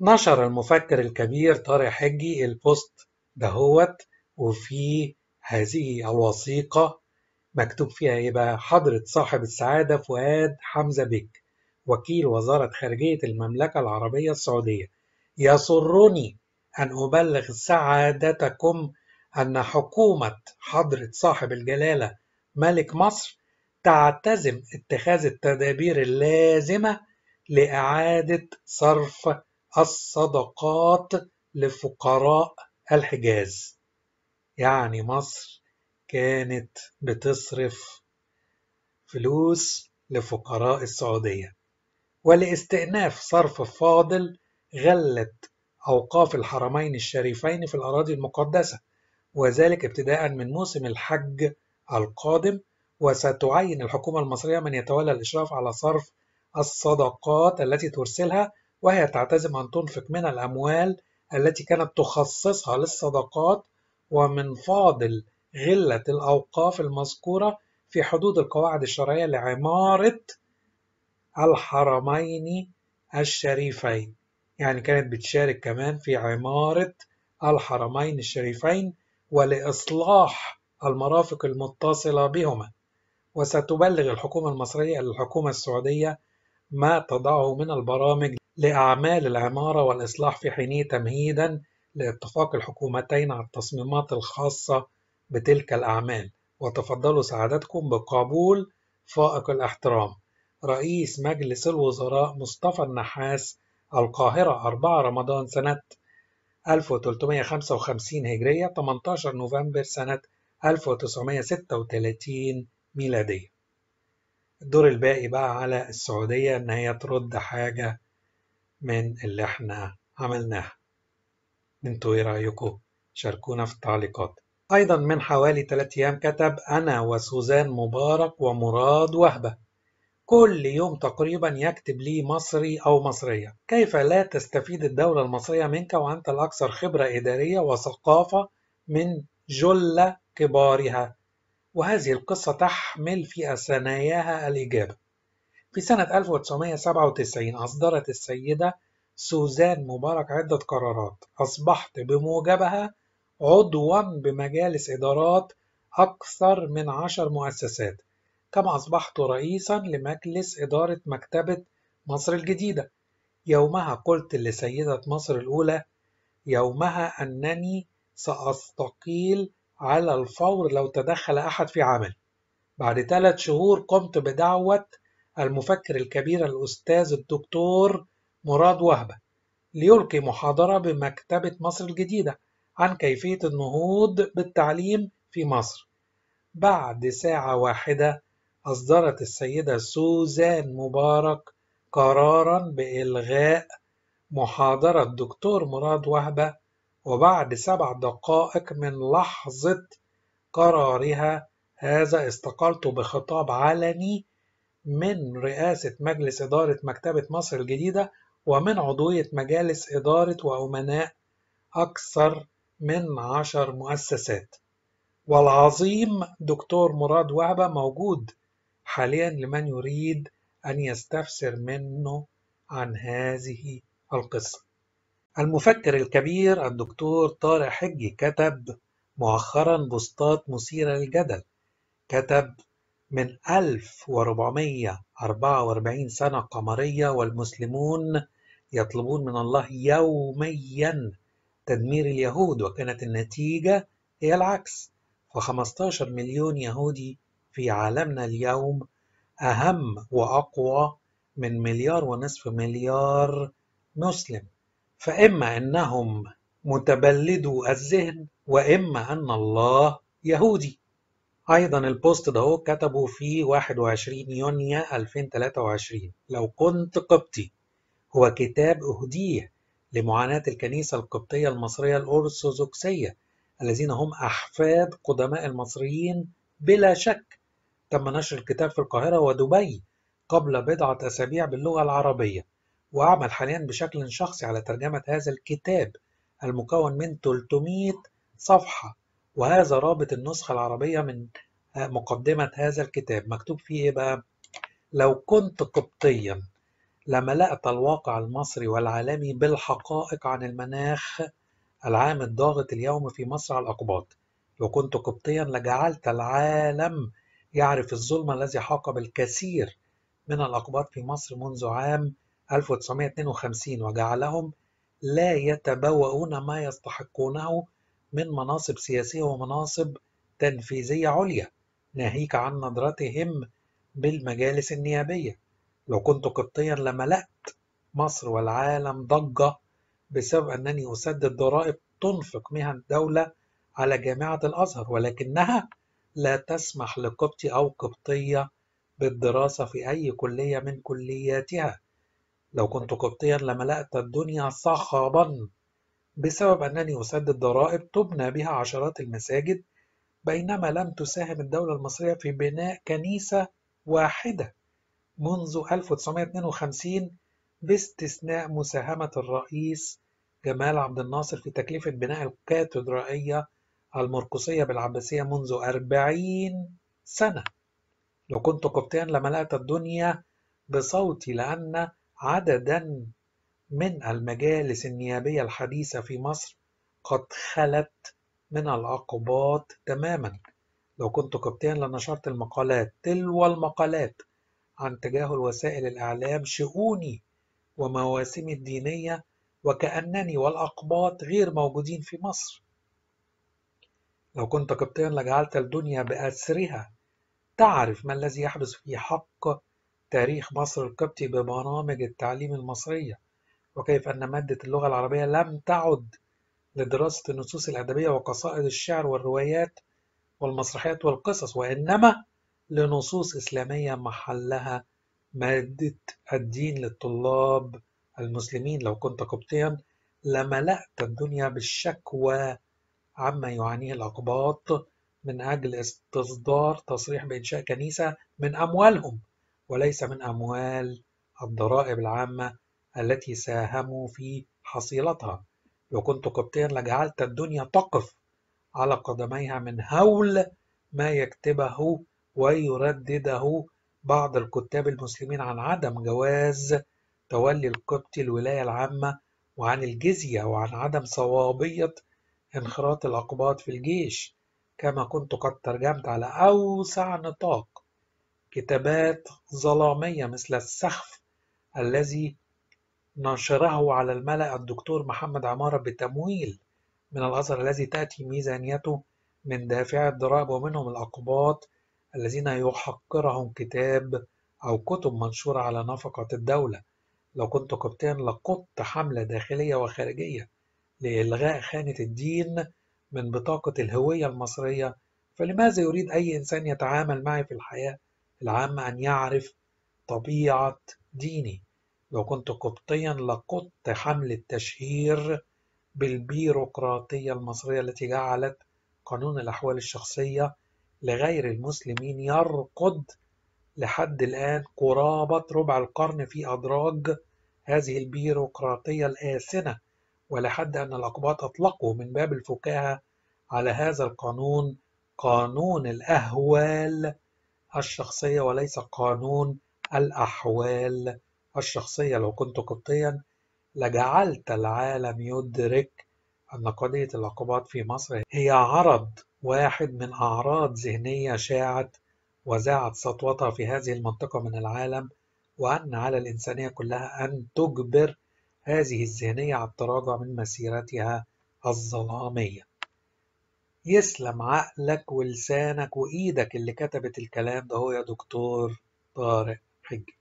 نشر المفكر الكبير طارق حجي البوست دهوت وفي هذه الوثيقة مكتوب فيها ايه بقى حضرة صاحب السعادة فؤاد حمزة بك وكيل وزارة خارجية المملكة العربية السعودية يسرني أن أبلغ سعادتكم أن حكومة حضرة صاحب الجلالة ملك مصر تعتزم اتخاذ التدابير اللازمة لإعادة صرف الصدقات لفقراء الحجاز يعني مصر كانت بتصرف فلوس لفقراء السعودية ولاستئناف صرف فاضل غلت أوقاف الحرمين الشريفين في الأراضي المقدسة وذلك ابتداء من موسم الحج القادم وستعين الحكومة المصرية من يتولى الإشراف على صرف الصدقات التي ترسلها وهي تعتزم أن تنفق من الأموال التي كانت تخصصها للصدقات ومن فاضل غلة الأوقاف المذكورة في حدود القواعد الشرعية لعمارة الحرمين الشريفين يعني كانت بتشارك كمان في عمارة الحرمين الشريفين ولإصلاح المرافق المتصلة بهما وستبلغ الحكومة المصرية للحكومة السعودية ما تضعه من البرامج لأعمال العمارة والإصلاح في حينه تمهيدا لاتفاق الحكومتين على التصميمات الخاصة بتلك الأعمال وتفضلوا سعادتكم بقبول فائق الاحترام رئيس مجلس الوزراء مصطفى النحاس القاهرة 4 رمضان سنة 1355 هجرية 18 نوفمبر سنة 1936 ميلادية الدور الباقي بقى على السعودية إن هي ترد حاجة من اللي احنا عملناها انتوا ايه رايكم شاركونا في التعليقات ايضا من حوالي 3 ايام كتب انا وسوزان مبارك ومراد وهبه كل يوم تقريبا يكتب لي مصري أو مصرية كيف لا تستفيد الدولة المصرية منك وأنت الأكثر خبرة إدارية وثقافة من جل كبارها وهذه القصة تحمل في ثناياها الإجابة في سنة 1997 أصدرت السيدة سوزان مبارك عدة قرارات أصبحت بموجبها عضوا بمجالس إدارات أكثر من عشر مؤسسات كما أصبحت رئيسا لمجلس إدارة مكتبة مصر الجديدة يومها قلت لسيدة مصر الأولى يومها أنني سأستقيل على الفور لو تدخل أحد في عملي بعد ثلاث شهور قمت بدعوة المفكر الكبير الأستاذ الدكتور مراد وهبة ليلقي محاضرة بمكتبة مصر الجديدة عن كيفية النهوض بالتعليم في مصر بعد ساعة واحدة أصدرت السيدة سوزان مبارك قرارا بإلغاء محاضرة الدكتور مراد وهبة وبعد سبع دقائق من لحظة قرارها هذا استقلت بخطاب علني من رئاسة مجلس إدارة مكتبة مصر الجديدة ومن عضوية مجالس إدارة وأمناء أكثر من عشر مؤسسات والعظيم دكتور مراد وهبة موجود حاليا لمن يريد أن يستفسر منه عن هذه القصة المفكر الكبير الدكتور طارق حجي كتب مؤخرا بوستات مثيرة للجدل كتب من 1444 سنة قمرية والمسلمون يطلبون من الله يوميا تدمير اليهود وكانت النتيجة هي العكس ف15 مليون يهودي في عالمنا اليوم أهم وأقوى من مليار ونصف مليار مسلم فإما أنهم متبلدو الذهن وإما أن الله يهودي أيضا البوست ده هو كتبه في 21 يونيو 2023 لو كنت قبطي هو كتاب أهديه لمعاناة الكنيسة القبطية المصرية الأرثوذكسية الذين هم أحفاد قدماء المصريين بلا شك تم نشر الكتاب في القاهرة ودبي قبل بضعة أسابيع باللغة العربية وأعمل حاليا بشكل شخصي على ترجمة هذا الكتاب المكون من 300 صفحة وهذا رابط النسخة العربية من مقدمة هذا الكتاب مكتوب فيه إيه بقى لو كنت قبطيا لملأت الواقع المصري والعالمي بالحقائق عن المناخ العام الضاغط اليوم في مصر على الأقباط لو كنت قبطيا لجعلت العالم يعرف الظلم الذي حاق بالكثير من الأقباط في مصر منذ عام 1952 وجعلهم لا يتبوؤون ما يستحقونه من مناصب سياسية ومناصب تنفيذية عليا ناهيك عن نظرتهم بالمجالس النيابية لو كنت قبطيا لملأت مصر والعالم ضجة بسبب أنني أسدد ضرائب تنفق مهن الدولة على جامعة الأزهر ولكنها لا تسمح لقبطي أو قبطية بالدراسة في أي كلية من كلياتها لو كنت قبطيا لملأت الدنيا صخبا بسبب أنني أسدد ضرائب تبنى بها عشرات المساجد بينما لم تساهم الدولة المصرية في بناء كنيسة واحدة منذ 1952 باستثناء مساهمة الرئيس جمال عبد الناصر في تكلفة بناء الكاتدرائية المرقسية بالعباسية منذ أربعين سنة لو كنت قبطيا لملأت الدنيا بصوتي لأن عددا من المجالس النيابية الحديثة في مصر قد خلت من العقوبات تماما لو كنت قبطيا لنشرت المقالات تلو المقالات عن تجاهل وسائل الإعلام شؤوني ومواسمي الدينية وكأنني والأقباط غير موجودين في مصر لو كنت قبطيا لجعلت الدنيا بأسرها تعرف ما الذي يحدث في حق تاريخ مصر القبطي ببرامج التعليم المصريه وكيف أن مادة اللغة العربية لم تعد لدراسة النصوص الأدبية وقصائد الشعر والروايات والمسرحيات والقصص وإنما لنصوص إسلامية محلها مادة الدين للطلاب المسلمين لو كنت قبطيا لملأت الدنيا بالشكوى عما يعانيه الأقباط من أجل استصدار تصريح بإنشاء كنيسة من أموالهم وليس من أموال الضرائب العامة التي ساهموا في حصيلتها لو كنت قبطيا لجعلت الدنيا تقف على قدميها من هول ما يكتبه ويردده بعض الكتاب المسلمين عن عدم جواز تولي القبطي الولاية العامة وعن الجزية وعن عدم صوابية انخراط الأقباط في الجيش كما كنت قد ترجمت على أوسع نطاق كتابات ظلامية مثل السخف الذي نشره على الملأ الدكتور محمد عمارة بتمويل من الأزهر الذي تأتي ميزانيته من دافع الضرائب ومنهم الأقباط الذين يحقرهم كتاب أو كتب منشورة على نفقة الدولة لو كنت قبطيا لقدت حملة داخلية وخارجية لإلغاء خانة الدين من بطاقة الهوية المصرية فلماذا يريد أي إنسان يتعامل معي في الحياة العامة أن يعرف طبيعة ديني لو كنت قبطيا لقدت حمل التشهير بالبيروقراطية المصرية التي جعلت قانون الأحوال الشخصية لغير المسلمين يرقد لحد الآن قرابة ربع القرن في أدراج هذه البيروقراطية الآسنة ولحد أن الأقباط أطلقوا من باب الفكاهة على هذا القانون قانون الأهوال الشخصية وليس قانون الأحوال الشخصية لو كنت قبطيا لجعلت العالم يدرك أن قضية العقوبات في مصر هي عرض واحد من أعراض ذهنية شاعت وزاعت سطوتها في هذه المنطقة من العالم وأن على الإنسانية كلها أن تجبر هذه الذهنية على التراجع من مسيرتها الظلامية يسلم عقلك ولسانك وإيدك اللي كتبت الكلام ده هو يا دكتور طارق حجي